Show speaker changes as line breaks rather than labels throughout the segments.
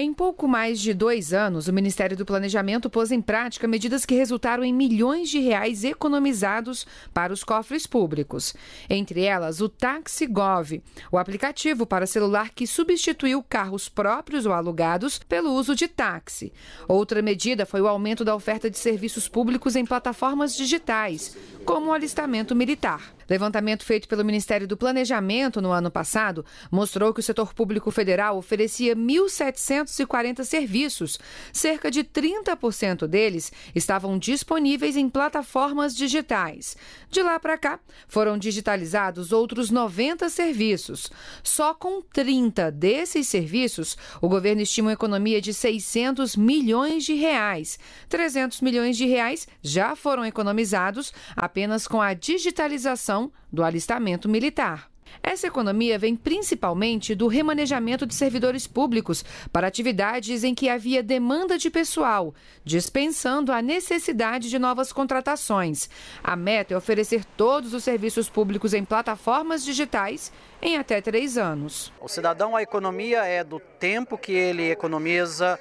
Em pouco mais de dois anos, o Ministério do Planejamento pôs em prática medidas que resultaram em milhões de reais economizados para os cofres públicos. Entre elas, o TaxiGov, o aplicativo para celular que substituiu carros próprios ou alugados pelo uso de táxi. Outra medida foi o aumento da oferta de serviços públicos em plataformas digitais, como o alistamento militar. Levantamento feito pelo Ministério do Planejamento no ano passado mostrou que o setor público federal oferecia 1.740 serviços. Cerca de 30% deles estavam disponíveis em plataformas digitais. De lá para cá, foram digitalizados outros 90 serviços. Só com 30 desses serviços, o governo estima uma economia de 600 milhões de reais. 300 milhões de reais já foram economizados apenas com a digitalização redução do alistamento militar. Essa economia vem principalmente do remanejamento de servidores públicos para atividades em que havia demanda de pessoal, dispensando a necessidade de novas contratações. A meta é oferecer todos os serviços públicos em plataformas digitais em até três anos.
O cidadão, a economia é do tempo que ele economiza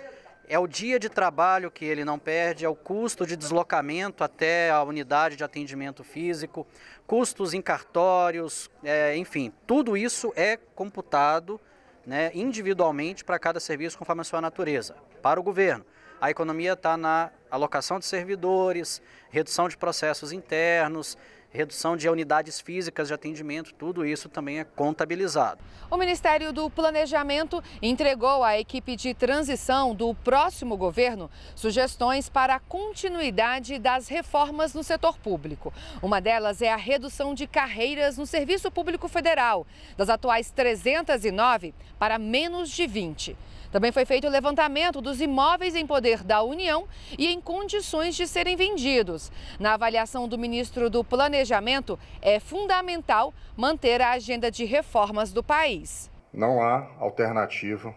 é o dia de trabalho que ele não perde, é o custo de deslocamento até a unidade de atendimento físico, custos em cartórios, é, enfim, tudo isso é computado né, individualmente para cada serviço conforme a sua natureza, para o governo. A economia está na alocação de servidores, redução de processos internos, redução de unidades físicas de atendimento, tudo isso também é contabilizado.
O Ministério do Planejamento entregou à equipe de transição do próximo governo sugestões para a continuidade das reformas no setor público. Uma delas é a redução de carreiras no Serviço Público Federal, das atuais 309 para menos de 20. Também foi feito o levantamento dos imóveis em poder da União e em condições de serem vendidos. Na avaliação do ministro do Planejamento, planejamento, é fundamental manter a agenda de reformas do país.
Não há alternativa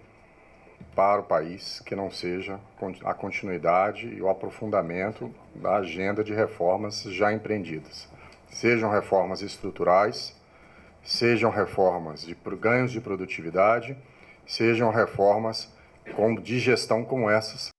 para o país que não seja a continuidade e o aprofundamento da agenda de reformas já empreendidas. Sejam reformas estruturais, sejam reformas de ganhos de produtividade, sejam reformas de gestão como essas